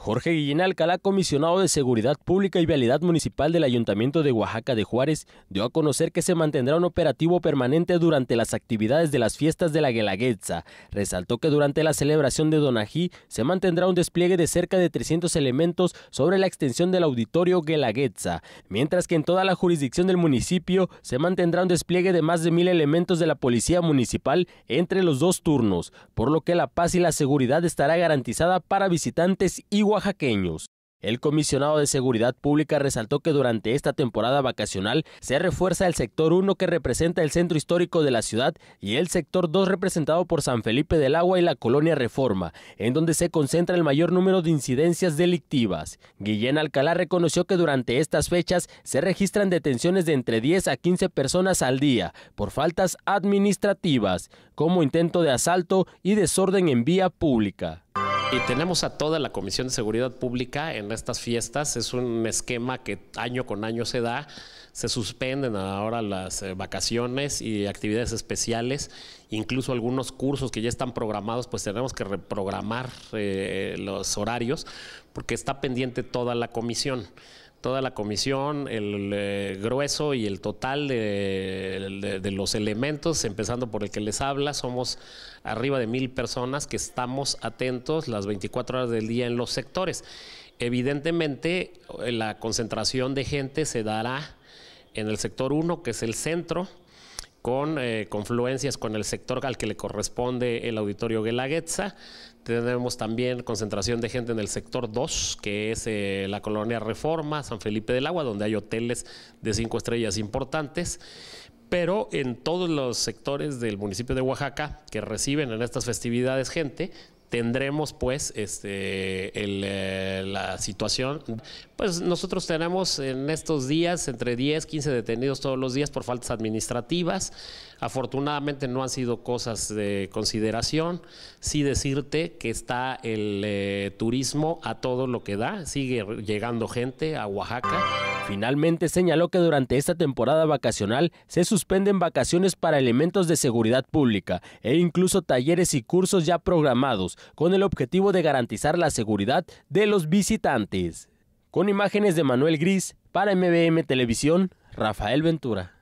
Jorge Guillén Alcalá, comisionado de Seguridad Pública y Vialidad Municipal del Ayuntamiento de Oaxaca de Juárez, dio a conocer que se mantendrá un operativo permanente durante las actividades de las fiestas de la Guelaguetza. Resaltó que durante la celebración de Donají se mantendrá un despliegue de cerca de 300 elementos sobre la extensión del auditorio Guelaguetza, mientras que en toda la jurisdicción del municipio se mantendrá un despliegue de más de mil elementos de la Policía Municipal entre los dos turnos, por lo que la paz y la seguridad estará garantizada para visitantes y el comisionado de Seguridad Pública resaltó que durante esta temporada vacacional se refuerza el sector 1 que representa el centro histórico de la ciudad y el sector 2 representado por San Felipe del Agua y la colonia Reforma, en donde se concentra el mayor número de incidencias delictivas. Guillén Alcalá reconoció que durante estas fechas se registran detenciones de entre 10 a 15 personas al día por faltas administrativas, como intento de asalto y desorden en vía pública. Y tenemos a toda la Comisión de Seguridad Pública en estas fiestas. Es un esquema que año con año se da. Se suspenden ahora las eh, vacaciones y actividades especiales. Incluso algunos cursos que ya están programados, pues tenemos que reprogramar eh, los horarios porque está pendiente toda la comisión toda la comisión, el eh, grueso y el total de, de, los elementos, empezando por el que les habla, somos arriba de mil personas que estamos atentos las 24 horas del día en los sectores. Evidentemente, eh, la concentración de gente se dará en el sector 1, que es el centro, con eh, confluencias con el sector al que le corresponde el auditorio Guelaguetza. Tenemos también concentración de gente en el sector 2, que es eh, la colonia Reforma, San Felipe del Agua, donde hay hoteles de cinco estrellas importantes pero en todos los sectores del municipio de Oaxaca que reciben en estas festividades gente, tendremos pues este, eh, la situación. Pues nosotros tenemos en estos días entre 10, 15 detenidos todos los días por faltas administrativas. Afortunadamente no han sido cosas de consideración. Sí decirte que está el eh, turismo a todo lo que da. Sigue llegando gente a Oaxaca. Finalmente señaló que durante esta temporada vacacional se suspenden vacaciones para elementos de seguridad pública e incluso talleres y cursos ya programados con el objetivo de garantizar la seguridad de los visitantes. Con imágenes de Manuel Gris para MBM Televisión, Rafael Ventura.